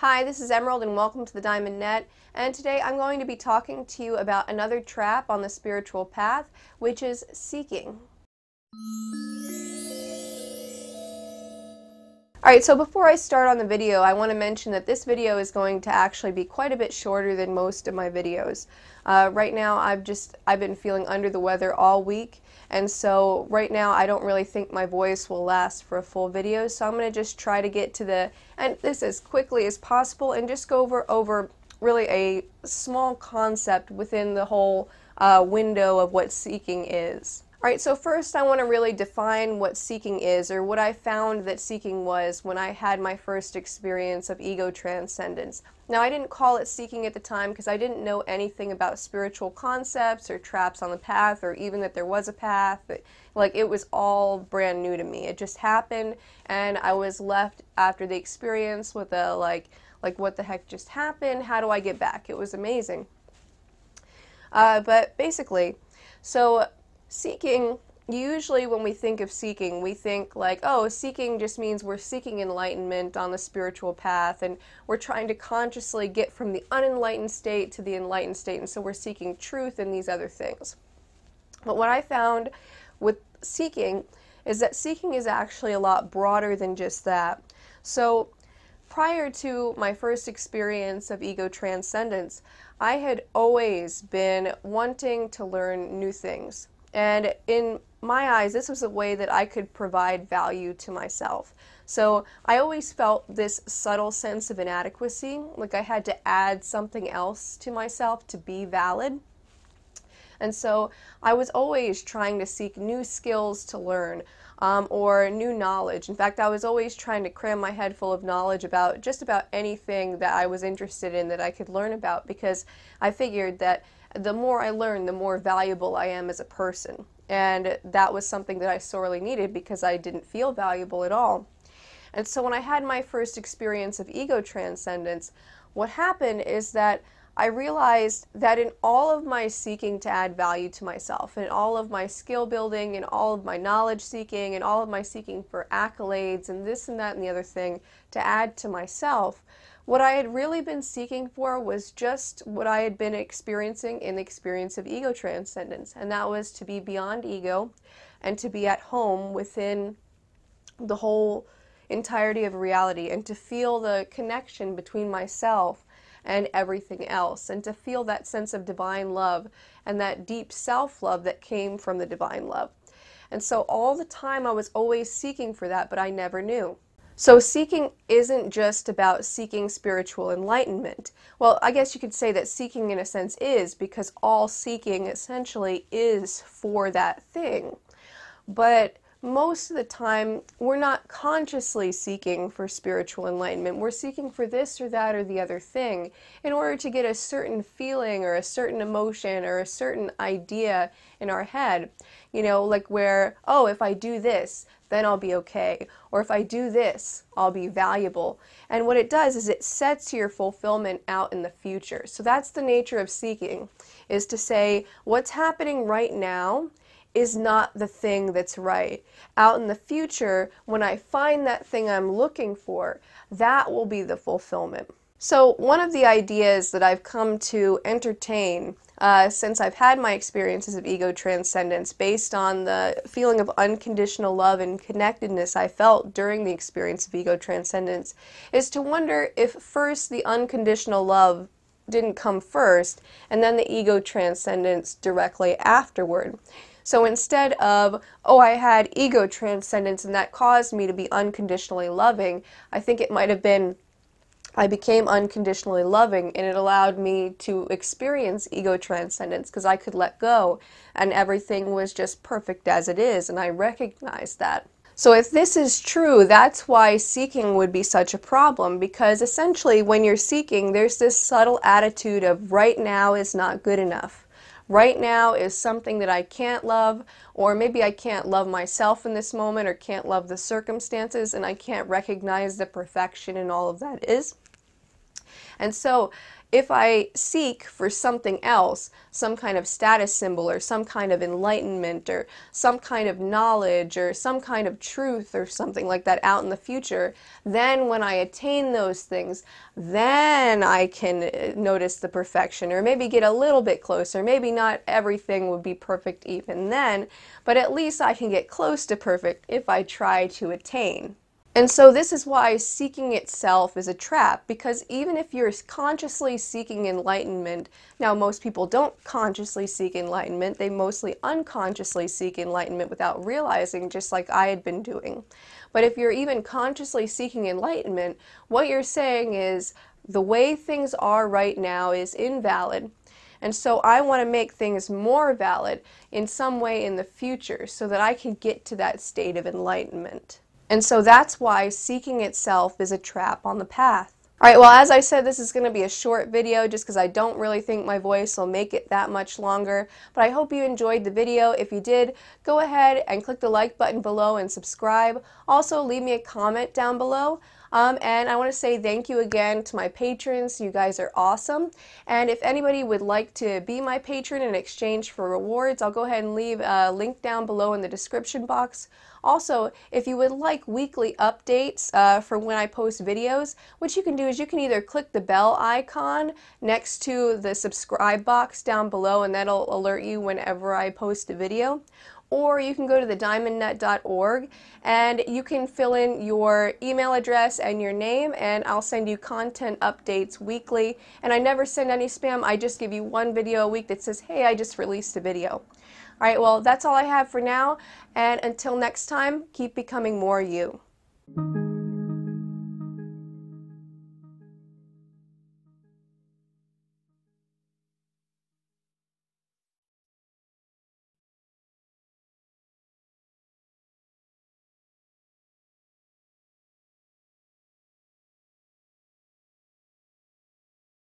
Hi, this is Emerald and welcome to the Diamond Net. And today I'm going to be talking to you about another trap on the spiritual path, which is seeking. Alright, so before I start on the video, I want to mention that this video is going to actually be quite a bit shorter than most of my videos. Uh, right now, I've just, I've been feeling under the weather all week, and so right now I don't really think my voice will last for a full video, so I'm going to just try to get to the and this as quickly as possible and just go over over really a small concept within the whole uh, window of what seeking is. All right, so first I want to really define what seeking is or what I found that seeking was when I had my first experience of ego transcendence. Now, I didn't call it seeking at the time because I didn't know anything about spiritual concepts or traps on the path or even that there was a path. But, like, it was all brand new to me. It just happened, and I was left after the experience with a, like, like what the heck just happened? How do I get back? It was amazing. Uh, but basically, so seeking usually when we think of seeking, we think like, oh, seeking just means we're seeking enlightenment on the spiritual path and we're trying to consciously get from the unenlightened state to the enlightened state. And so we're seeking truth and these other things. But what I found with seeking is that seeking is actually a lot broader than just that. So prior to my first experience of ego transcendence, I had always been wanting to learn new things and in my eyes, this was a way that I could provide value to myself. So I always felt this subtle sense of inadequacy, like I had to add something else to myself to be valid. And so I was always trying to seek new skills to learn um, or new knowledge. In fact, I was always trying to cram my head full of knowledge about just about anything that I was interested in that I could learn about because I figured that the more I learn, the more valuable I am as a person. And that was something that I sorely needed because I didn't feel valuable at all. And so when I had my first experience of ego transcendence, what happened is that I realized that in all of my seeking to add value to myself, in all of my skill building, in all of my knowledge seeking, and all of my seeking for accolades and this and that and the other thing to add to myself, what I had really been seeking for was just what I had been experiencing in the experience of ego transcendence, and that was to be beyond ego and to be at home within the whole entirety of reality and to feel the connection between myself and everything else, and to feel that sense of divine love and that deep self love that came from the divine love. And so all the time I was always seeking for that, but I never knew. So, seeking isn't just about seeking spiritual enlightenment. Well, I guess you could say that seeking, in a sense, is because all seeking essentially is for that thing. But most of the time we're not consciously seeking for spiritual enlightenment. We're seeking for this or that or the other thing in order to get a certain feeling or a certain emotion or a certain idea in our head. You know, like where, oh, if I do this, then I'll be okay. Or if I do this, I'll be valuable. And what it does is it sets your fulfillment out in the future. So that's the nature of seeking is to say what's happening right now is not the thing that's right. Out in the future, when I find that thing I'm looking for, that will be the fulfillment. So, one of the ideas that I've come to entertain uh, since I've had my experiences of ego transcendence based on the feeling of unconditional love and connectedness I felt during the experience of ego transcendence is to wonder if first the unconditional love didn't come first and then the ego transcendence directly afterward. So instead of, oh, I had ego transcendence and that caused me to be unconditionally loving, I think it might have been I became unconditionally loving and it allowed me to experience ego transcendence because I could let go and everything was just perfect as it is and I recognized that. So if this is true, that's why seeking would be such a problem because essentially when you're seeking, there's this subtle attitude of right now is not good enough right now is something that I can't love, or maybe I can't love myself in this moment, or can't love the circumstances, and I can't recognize the perfection and all of that is. And so if I seek for something else, some kind of status symbol or some kind of enlightenment or some kind of knowledge or some kind of truth or something like that out in the future, then when I attain those things, then I can uh, notice the perfection or maybe get a little bit closer. Maybe not everything would be perfect even then, but at least I can get close to perfect if I try to attain. And so this is why seeking itself is a trap, because even if you're consciously seeking enlightenment, now most people don't consciously seek enlightenment, they mostly unconsciously seek enlightenment without realizing, just like I had been doing. But if you're even consciously seeking enlightenment, what you're saying is the way things are right now is invalid. And so I want to make things more valid in some way in the future so that I can get to that state of enlightenment. And so that's why seeking itself is a trap on the path. Alright, well as I said, this is going to be a short video just because I don't really think my voice will make it that much longer, but I hope you enjoyed the video. If you did, go ahead and click the like button below and subscribe. Also, leave me a comment down below. Um, and I want to say thank you again to my patrons. You guys are awesome. And if anybody would like to be my patron in exchange for rewards, I'll go ahead and leave a link down below in the description box. Also, if you would like weekly updates uh, for when I post videos, what you can do is you can either click the bell icon next to the subscribe box down below and that'll alert you whenever I post a video or you can go to thediamondnut.org and you can fill in your email address and your name and I'll send you content updates weekly and I never send any spam I just give you one video a week that says hey I just released a video all right well that's all I have for now and until next time keep becoming more you